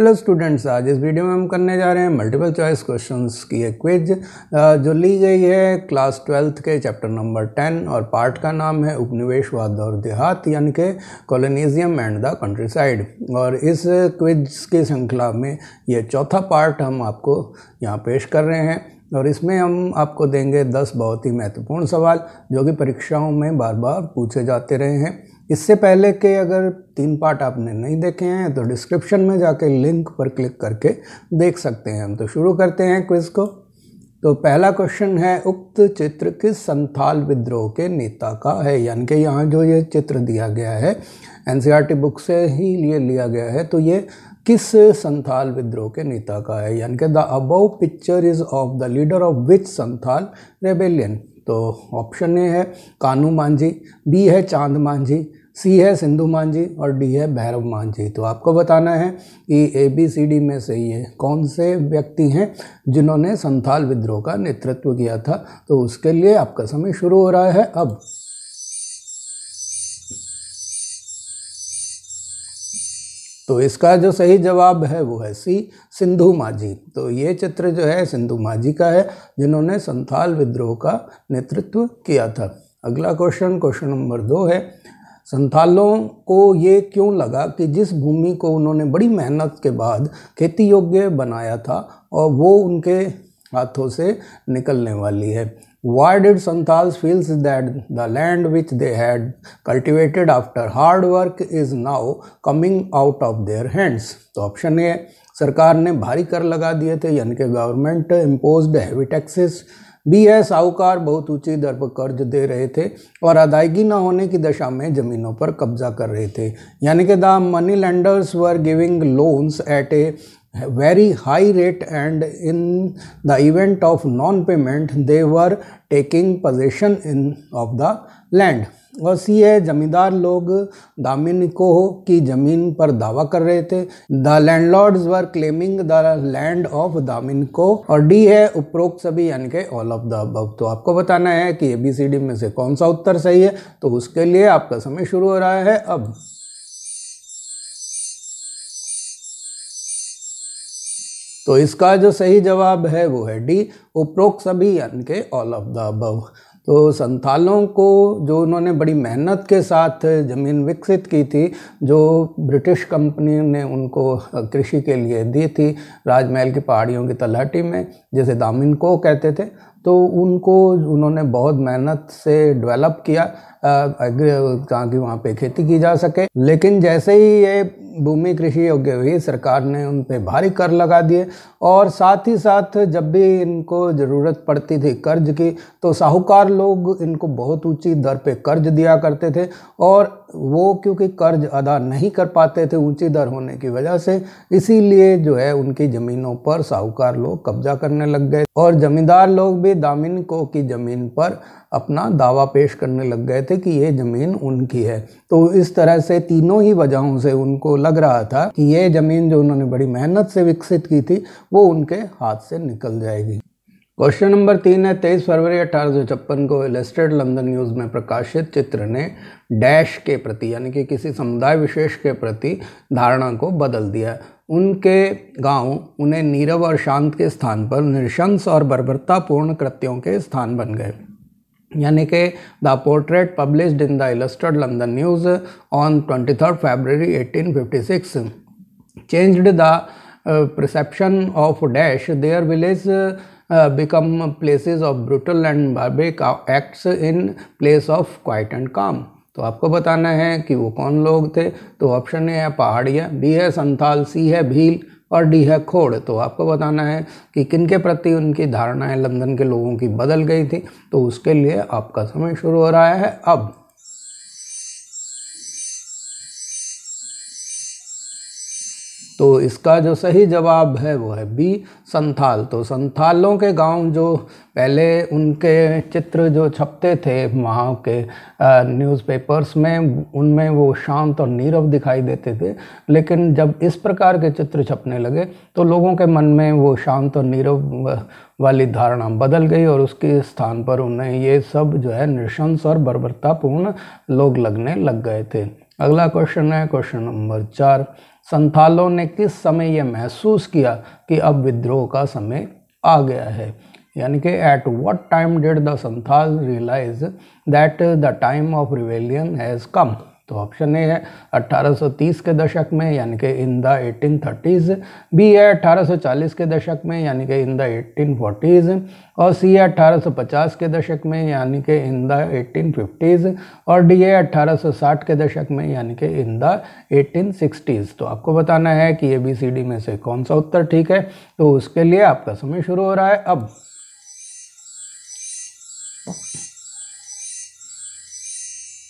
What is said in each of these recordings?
Hello students आज इस video में हम करने जा रहे हैं मल्टीपल चॉइस क्वेश्चंस की एक क्विज जो ली गई है क्लास ट्वेल्थ के चैप्टर नंबर टेन और पार्ट का नाम है उपनिवेशवाद और देहात यानी के colonialism and the countryside और इस क्विज की श्रृंखला में ये चौथा पार्ट हम आपको यहाँ पेश कर रहे हैं और इसमें हम आपको देंगे दस बहुत ही महत्वपूर्ण सवाल जो कि परीक्षाओं में बार बार पूछे जाते रहे हैं इससे पहले के अगर तीन पार्ट आपने नहीं देखे हैं तो डिस्क्रिप्शन में जाके लिंक पर क्लिक करके देख सकते हैं हम तो शुरू करते हैं क्विज को तो पहला क्वेश्चन है उक्त चित्र किस संथाल विद्रोह के नेता का है यानी कि यहाँ जो ये चित्र दिया गया है एन बुक e से ही लिए लिया गया है तो ये किस संथाल विद्रोह के नेता का है यानी कि the above picture is of the leader of which Santhal rebellion तो ऑप्शन ए है कानू मांझी बी है चांद मांझी सी है सिंधु मांझी और डी है भैरव मांझी तो आपको बताना है कि ए बी सी डी में से ये कौन से व्यक्ति हैं जिन्होंने संथाल विद्रोह का नेतृत्व किया था तो उसके लिए आपका समय शुरू हो रहा है अब तो इसका जो सही जवाब है वो है सी सिंधु माझी तो ये चित्र जो है सिंधु माझी का है जिन्होंने संथाल विद्रोह का नेतृत्व किया था अगला क्वेश्चन क्वेश्चन नंबर दो है संथालों को ये क्यों लगा कि जिस भूमि को उन्होंने बड़ी मेहनत के बाद खेती योग्य बनाया था और वो उनके हाथों से निकलने वाली है Why did feels that the land which they had cultivated after hard work is is coming out of their hands तो ऑप्शन ए सरकार ने भारी कर लगा दिए थे यानी कि government impose heavy taxes B ए साहूकार बहुत ऊंची दर पर कर्ज दे रहे थे और अदायगी ना होने की दशा में ज़मीनों पर कब्जा कर रहे थे यानी कि the money lenders were giving loans at a very high rate and in the event of non payment they were taking possession in of the land वसी है जमींदार लोग दामिन को की जमीन पर दावा कर रहे थे the landlords were claiming the land of Damin को और डी है उपरोक्त सभी यानी कि ऑल ऑफ द अबव तो आपको बताना है कि ए बी सी डी में से कौन सा उत्तर सही है तो उसके लिए आपका समय शुरू हो रहा है अब तो इसका जो सही जवाब है वो है डी उपरोक्त सभी यानी के ऑल ऑफ द अबव तो संथालों को जो उन्होंने बड़ी मेहनत के साथ ज़मीन विकसित की थी जो ब्रिटिश कंपनी ने उनको कृषि के लिए दी थी राजमहल की पहाड़ियों की तलहटी में जिसे दामिन को कहते थे तो उनको उन्होंने बहुत मेहनत से डेवलप किया ताकि वहाँ पे खेती की जा सके लेकिन जैसे ही ये भूमि कृषि योग्य हुई सरकार ने उन पर भारी कर लगा दिए और साथ ही साथ जब भी इनको ज़रूरत पड़ती थी कर्ज की तो साहूकार लोग इनको बहुत ऊंची दर पे कर्ज दिया करते थे और वो क्योंकि कर्ज अदा नहीं कर पाते थे ऊंची दर होने की वजह से इसीलिए जो है उनकी ज़मीनों पर साहूकार लोग कब्जा करने लग गए और ज़मींदार लोग भी दामिन को की ज़मीन पर अपना दावा पेश करने लग गए थे कि ये ज़मीन उनकी है तो इस तरह से तीनों ही वजहों से उनको लग रहा था कि ये ज़मीन जो उन्होंने बड़ी मेहनत से विकसित की थी वो उनके हाथ से निकल जाएगी क्वेश्चन नंबर तीन है तेईस फरवरी अठारह सौ छप्पन को इलेस्टेड लंदन न्यूज़ में प्रकाशित चित्र ने डैश के प्रति यानी कि किसी समुदाय विशेष के प्रति धारणा को बदल दिया उनके गांव उन्हें नीरव और शांत के स्थान पर निशंस और बर्बरतापूर्ण कृत्यों के स्थान बन गए यानी कि the portrait published in the illustrated London News on twenty third February eighteen fifty six changed the perception of dash their village become places of brutal and barbaric acts in place of quiet and calm तो आपको बताना है कि वो कौन लोग थे तो ऑप्शन ए है पहाड़िया बी है संथाल सी है भील और डी है खोड़ तो आपको बताना है कि किन के प्रति उनकी धारणाएं लंदन के लोगों की बदल गई थी तो उसके लिए आपका समय शुरू हो रहा है अब तो इसका जो सही जवाब है वो है बी संथाल तो संथालों के गांव जो पहले उनके चित्र जो छपते थे वहाँ के न्यूज़पेपर्स में उनमें वो शांत और नीरव दिखाई देते थे लेकिन जब इस प्रकार के चित्र छपने लगे तो लोगों के मन में वो शांत और नीरव वाली धारणा बदल गई और उसके स्थान पर उन्हें ये सब जो है नृशंस और बर्बरतापूर्ण लोग लगने लग गए थे अगला क्वेश्चन है क्वेश्चन नंबर चार संथालों ने किस समय यह महसूस किया कि अब विद्रोह का समय आ गया है यानी कि at what time did the Santhal realise that the time of rebellion has come तो ऑप्शन ए है 1830 के दशक में यानी कि इन द 1830s बी है 1840 के दशक में यानी कि इन द 1840s और सी है 1850 के दशक में यानी कि इन द 1850s और डी है 1860 के दशक में यानी कि इन द 1860s तो आपको बताना है कि ए बी सी डी में से कौन सा उत्तर ठीक है तो उसके लिए आपका समय शुरू हो रहा है अब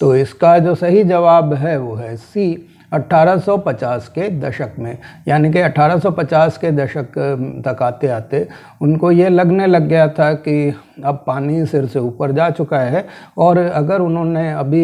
तो इसका जो सही जवाब है वो है सी 1850 के दशक में यानी कि 1850 के दशक तक आते आते उनको ये लगने लग गया था कि अब पानी सिर से ऊपर जा चुका है और अगर उन्होंने अभी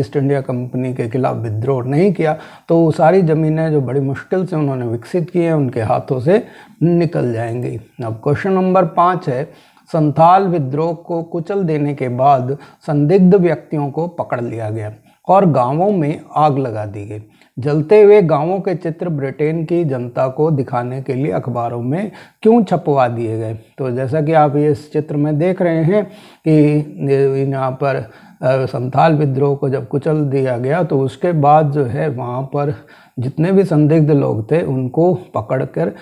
ईस्ट इंडिया कंपनी के खिलाफ विद्रोह नहीं किया तो वो सारी ज़मीनें जो बड़ी मुश्किल से उन्होंने विकसित की हैं उनके हाथों से निकल जाएंगी अब क्वेश्चन नंबर पाँच है संथाल विद्रोह को कुचल देने के बाद संदिग्ध व्यक्तियों को पकड़ लिया गया और गांवों में आग लगा दी गई जलते हुए गांवों के चित्र ब्रिटेन की जनता को दिखाने के लिए अखबारों में क्यों छपवा दिए गए तो जैसा कि आप इस चित्र में देख रहे हैं कि यहाँ पर संथाल विद्रोह को जब कुचल दिया गया तो उसके बाद जो है वहाँ पर जितने भी संदिग्ध लोग थे उनको पकड़कर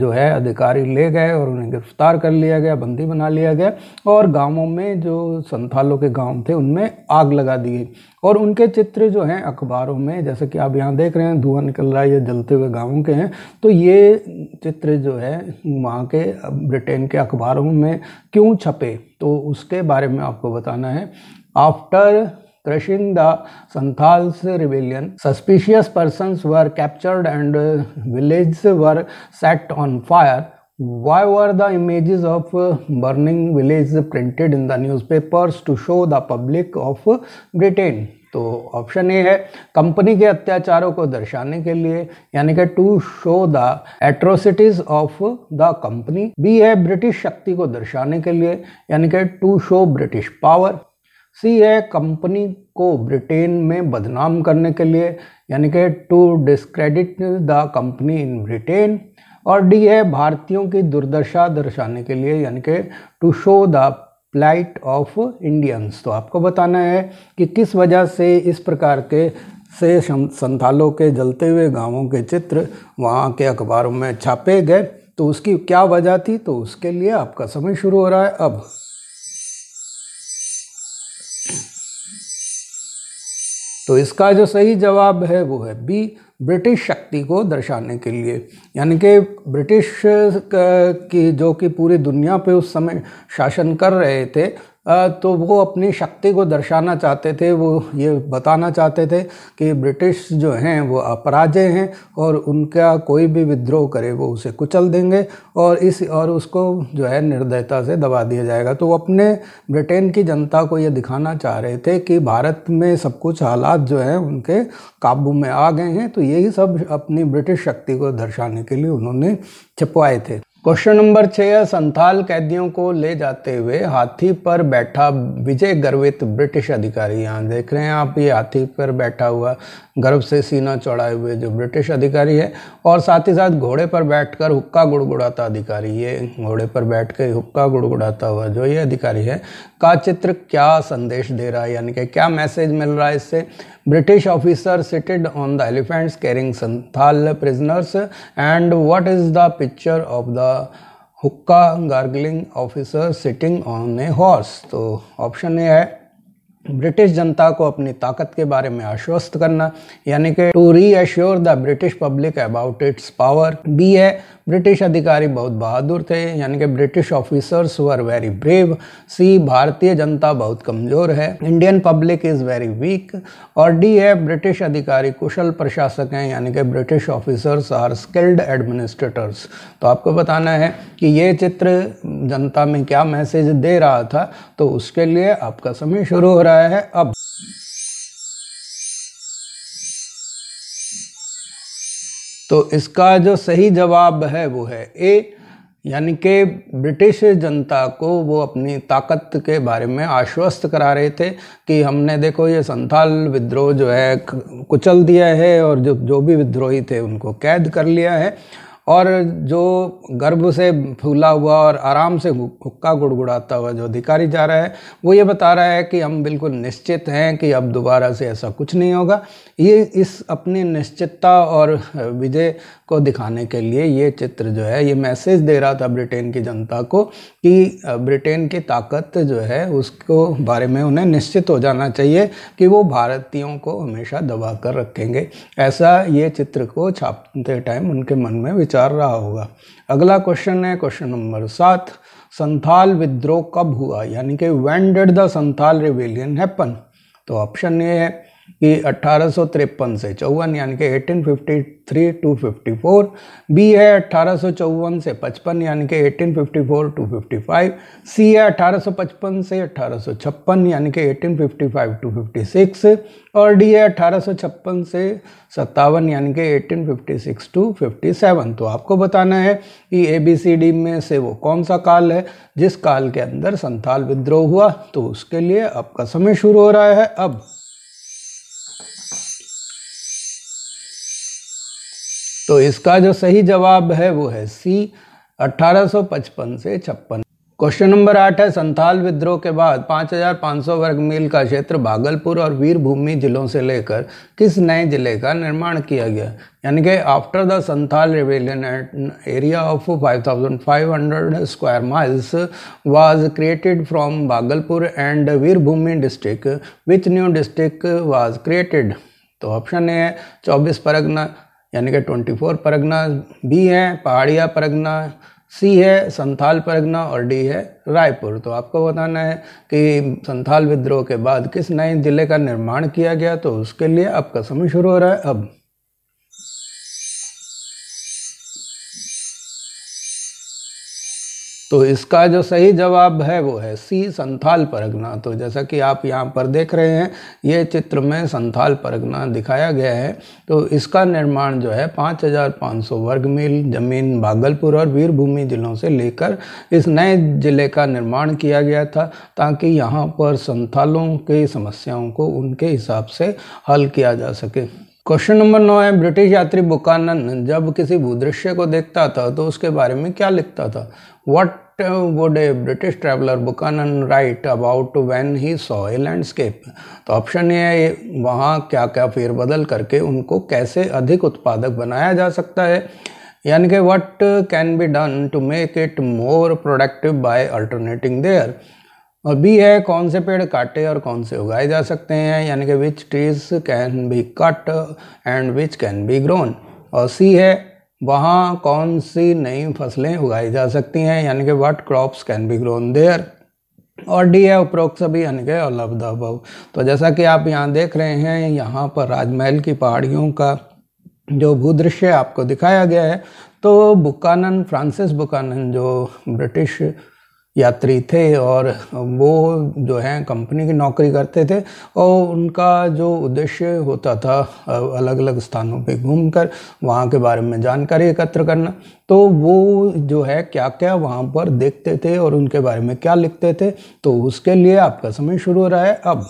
जो है अधिकारी ले गए और उन्हें गिरफ्तार कर लिया गया बंदी बना लिया गया और गांवों में जो संथालों के गांव थे उनमें आग लगा दी गई और उनके चित्र जो हैं अखबारों में जैसे कि आप यहाँ देख रहे हैं धुआं निकल रहा है ये जलते हुए गाँवों के हैं तो ये चित्र जो है वहाँ के ब्रिटेन के अखबारों में क्यों छपे तो उसके बारे में आपको बताना है after crushing the Santhals rebellion. Suspicious persons were captured and villages were set on fire. Why were the images of burning villages printed in the newspapers to show the public of Britain? तो option A है company के अत्याचारों को दर्शाने के लिए यानी कि to show the atrocities of the company B है ब्रिटिश शक्ति को दर्शाने के लिए यानी कि to show British power C ए कंपनी को ब्रिटेन में बदनाम करने के लिए यानी कि to discredit the company in Britain और डी है भारतीयों की दुर्दशा दर्शाने के लिए यानी कि to show the plight of Indians तो आपको बताना है कि किस वजह से इस प्रकार के से संथालों के जलते हुए गांवों के चित्र वहाँ के अखबारों में छापे गए तो उसकी क्या वजह थी तो उसके लिए आपका समय शुरू हो रहा है अब तो इसका जो सही जवाब है वो है बी ब्रिटिश शक्ति को दर्शाने के लिए यानी कि ब्रिटिश की जो कि पूरी दुनिया पे उस समय शासन कर रहे थे तो वो अपनी शक्ति को दर्शाना चाहते थे वो ये बताना चाहते थे कि ब्रिटिश जो हैं वो अपराजय हैं और उनका कोई भी विद्रोह करे वो उसे कुचल देंगे और इस और उसको जो है निर्दयता से दबा दिया जाएगा तो वो अपने ब्रिटेन की जनता को ये दिखाना चाह रहे थे कि भारत में सब कुछ हालात जो हैं उनके काबू में आ गए हैं तो यही सब अपनी ब्रिटिश शक्ति को दर्शाने के लिए उन्होंने छिपवाए थे क्वेश्चन नंबर छः संथाल कैदियों को ले जाते हुए हाथी पर बैठा विजय गर्वित ब्रिटिश अधिकारी यहाँ देख रहे हैं आप ये हाथी पर बैठा हुआ गर्व से सीना चौड़ाए हुए जो ब्रिटिश अधिकारी है और साथ ही साथ घोड़े पर बैठकर हुक्का गुड़गुड़ाता अधिकारी ये घोड़े पर बैठ कर हुक्का गुड़गुड़ाता हुआ जो ये अधिकारी है का चित्र क्या संदेश दे रहा है यानी कि क्या मैसेज मिल रहा है इससे British officer seated on the elephants carrying Santhal prisoners and what is the picture of the hookah gargling officer sitting on a horse तो ऑप्शन ए है ब्रिटिश जनता को अपनी ताकत के बारे में आश्वस्त करना यानी कि to reassure the British public about its power B है ब्रिटिश अधिकारी बहुत बहादुर थे यानी कि British officers were very brave C भारतीय जनता बहुत कमज़ोर है Indian public is very weak और डी है ब्रिटिश अधिकारी कुशल प्रशासक हैं यानी कि British officers are skilled administrators तो आपको बताना है कि ये चित्र जनता में क्या मैसेज दे रहा था तो उसके लिए आपका समय शुरू हो रहा है आया है अब तो इसका जो सही जवाब है वो है ए यानी कि ब्रिटिश जनता को वो अपनी ताकत के बारे में आश्वस्त करा रहे थे कि हमने देखो ये संथाल विद्रोह जो है कुचल दिया है और जो जो भी विद्रोही थे उनको कैद कर लिया है और जो गर्भ से फूला हुआ और आराम से हुक्का गुड़गुड़ाता हुआ जो अधिकारी जा रहा है वो ये बता रहा है कि हम बिल्कुल निश्चित हैं कि अब दोबारा से ऐसा कुछ नहीं होगा ये इस अपनी निश्चितता और विजय को दिखाने के लिए ये चित्र जो है ये मैसेज दे रहा था ब्रिटेन की जनता को कि ब्रिटेन की ताकत जो है उसको बारे में उन्हें निश्चित हो जाना चाहिए कि वो भारतीयों को हमेशा दबा कर रखेंगे ऐसा ये चित्र को छापते टाइम उनके मन में विचार रहा होगा अगला क्वेश्चन है क्वेश्चन नंबर सात संथाल विद्रोह कब हुआ यानी कि when did the Santhal rebellion happen तो ऑप्शन ये है कि अट्ठारह से चौवन यानी कि 1853 टू फिफ्टी बी है अट्ठारह से पचपन यानी कि 1854 टू फिफ्टी सी है 1855 से अट्ठारह यानी कि 1855 टू फिफ्टी और डी है अट्ठारह से सत्तावन यानी कि 1856 टू फिफ्टी तो आपको बताना है कि ए बी सी डी में से वो कौन सा काल है जिस काल के अंदर संथाल विद्रोह हुआ तो उसके लिए आपका समय शुरू हो रहा है अब तो इसका जो सही जवाब है वो है सी 1855 से छप्पन क्वेश्चन नंबर आठ है संथाल विद्रोह के बाद 5,500 वर्ग मील का क्षेत्र भागलपुर और वीरभूमि जिलों से लेकर किस नए जिले का निर्माण किया गया यानी कि after the Santhal rebellion at area of 5,500 square miles was created from Bhagalpur and Birbhum district which new district was created तो ऑप्शन ए है चौबीस परगना यानी कि 24 परगना बी है पहाड़िया परगना सी है संथाल परगना और डी है रायपुर तो आपको बताना है कि संथाल विद्रोह के बाद किस नए ज़िले का निर्माण किया गया तो उसके लिए आपका समय शुरू हो रहा है अब तो इसका जो सही जवाब है वो है सी संथाल परगना तो जैसा कि आप यहाँ पर देख रहे हैं ये चित्र में संथाल परगना दिखाया गया है तो इसका निर्माण जो है 5,500 वर्ग मील जमीन भागलपुर और वीरभूमि जिलों से लेकर इस नए जिले का निर्माण किया गया था ताकि यहाँ पर संथालों की समस्याओं को उनके हिसाब से हल किया जा सके क्वेश्चन नंबर नौ है ब्रिटिश यात्री बुकानन जब किसी भूदृश्य को देखता था तो उसके बारे में क्या लिखता था What uh, would a British traveler Buchanan write about when he saw a landscape? तो ऑप्शन ये है वहाँ क्या क्या फेरबदल करके उनको कैसे अधिक उत्पादक बनाया जा सकता है यानी कि what can be done to make it more productive by alternating there और बी है कौन से पेड़ काटे और कौन से उगाए जा सकते हैं यानी कि which trees can be cut and which can be grown और सी है वहाँ कौन सी नई फसलें उगाई जा सकती हैं यानी कि what crops can be grown there और डी है उपरोक्त सभी यानी कि ऑल ऑफ द अबव तो जैसा कि आप यहाँ देख रहे हैं यहाँ पर राजमहल की पहाड़ियों का जो भूदृश्य आपको दिखाया गया है तो बुकानन फ्रांसिस बुकानन जो ब्रिटिश यात्री थे और वो जो है कंपनी की नौकरी करते थे और उनका जो उद्देश्य होता था अलग अलग स्थानों पे घूमकर वहाँ के बारे में जानकारी एकत्र करना तो वो जो है क्या क्या वहाँ पर देखते थे और उनके बारे में क्या लिखते थे तो उसके लिए आपका समय शुरू हो रहा है अब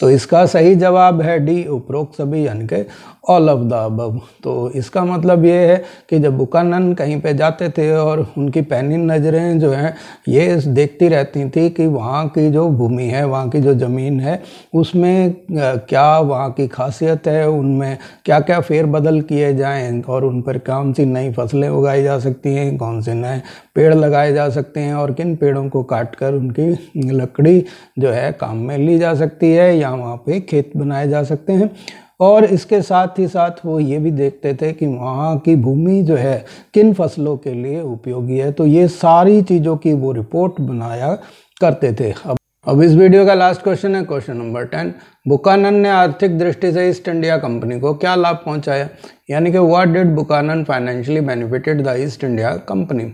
तो इसका सही जवाब है डी उपरोक्त सभी यानी के ऑल ऑफ द अबव तो इसका मतलब ये है कि जब बुकानन कहीं पे जाते थे और उनकी पैनी नज़रें जो हैं ये देखती रहती थी कि वहाँ की जो भूमि है वहाँ की जो ज़मीन है उसमें क्या वहाँ की खासियत है उनमें क्या क्या फेरबदल किए जाएँ और उन पर कौन सी नई फसलें उगाई जा सकती हैं कौन से नए पेड़ लगाए जा सकते हैं और किन पेड़ों को काट कर उनकी लकड़ी जो है काम में ली जा सकती है या वहाँ पे खेत बनाए जा सकते हैं और इसके साथ ही साथ वो ये भी देखते थे कि वहाँ की भूमि जो है किन फसलों के लिए उपयोगी है तो ये सारी चीज़ों की वो रिपोर्ट बनाया करते थे अब अब इस वीडियो का लास्ट क्वेश्चन है क्वेश्चन नंबर टेन बुकानन ने आर्थिक दृष्टि से ईस्ट इंडिया कंपनी को क्या लाभ पहुंचाया यानी कि what did Buchanan financially benefited the East India company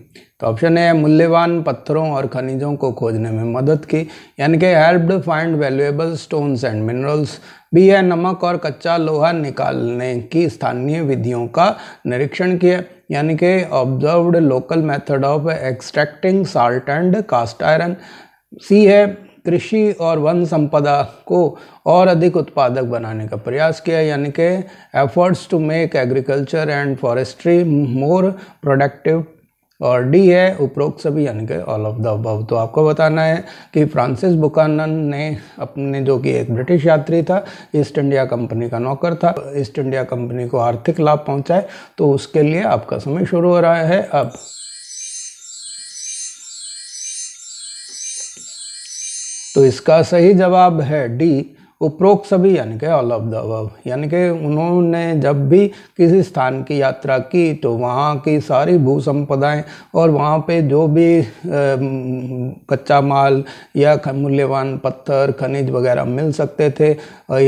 तो ऑप्शन ए मूल्यवान पत्थरों और खनिजों को खोजने में मदद की यानी कि helped find valuable stones and minerals B है नमक और कच्चा लोहा निकालने की स्थानीय विधियों का निरीक्षण किया यानी कि observed local method of extracting salt and cast iron C है कृषि और वन संपदा को और अधिक उत्पादक बनाने का प्रयास किया यानी कि efforts to make agriculture and forestry more productive और डी है उपरोक्त सभी यानी कि ऑल ऑफ द अबव तो आपको बताना है कि फ्रांसिस बुकानन ने अपने जो कि एक ब्रिटिश यात्री था ईस्ट इंडिया कंपनी का नौकर था ईस्ट इंडिया कंपनी को आर्थिक लाभ पहुंचाए तो उसके लिए आपका समय शुरू हो रहा है अब तो इसका सही जवाब है डी उपरोक्त सभी यानी कि ऑल ऑफ द अबव यानी कि उन्होंने जब भी किसी स्थान की यात्रा की तो वहाँ की सारी भू संपदाएँ और वहाँ पे जो भी कच्चा माल या मूल्यवान पत्थर खनिज वगैरह मिल सकते थे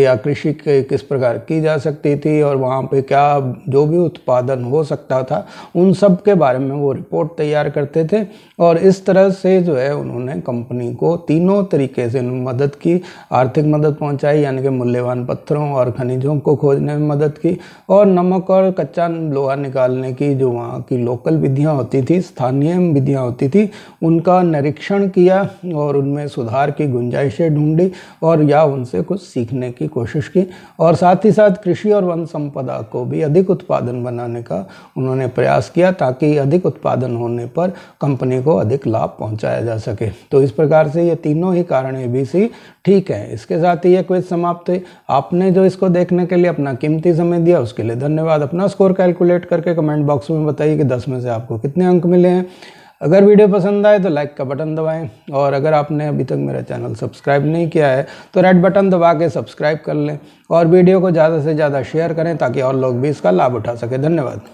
या कृषि किस प्रकार की जा सकती थी और वहाँ पे क्या जो भी उत्पादन हो सकता था उन सब के बारे में वो रिपोर्ट तैयार करते थे और इस तरह से जो है उन्होंने कंपनी को तीनों तरीके से मदद की आर्थिक मदद पहुँच चाय यानी कि मूल्यवान पत्थरों और खनिजों को खोजने में मदद की और नमक और कच्चा लोहा निकालने की जो वहाँ की लोकल विधियाँ होती थी स्थानीय विधियाँ होती थी उनका निरीक्षण किया और उनमें सुधार की गुंजाइशें ढूंढी और या उनसे कुछ सीखने की कोशिश की और साथ ही साथ कृषि और वन संपदा को भी अधिक उत्पादन बनाने का उन्होंने प्रयास किया ताकि अधिक उत्पादन होने पर कंपनी को अधिक लाभ पहुँचाया जा सके तो इस प्रकार से ये तीनों ही कारण ए बी सी ठीक है इसके साथ ही एक क्विज समाप्त हुई आपने जो इसको देखने के लिए अपना कीमती समय दिया उसके लिए धन्यवाद अपना स्कोर कैलकुलेट करके कमेंट बॉक्स में बताइए कि दस में से आपको कितने अंक मिले हैं अगर वीडियो पसंद आए तो लाइक का बटन दबाएं और अगर आपने अभी तक मेरा चैनल सब्सक्राइब नहीं किया है तो रेड बटन दबा के सब्सक्राइब कर लें और वीडियो को ज़्यादा से ज़्यादा शेयर करें ताकि और लोग भी इसका लाभ उठा सकें धन्यवाद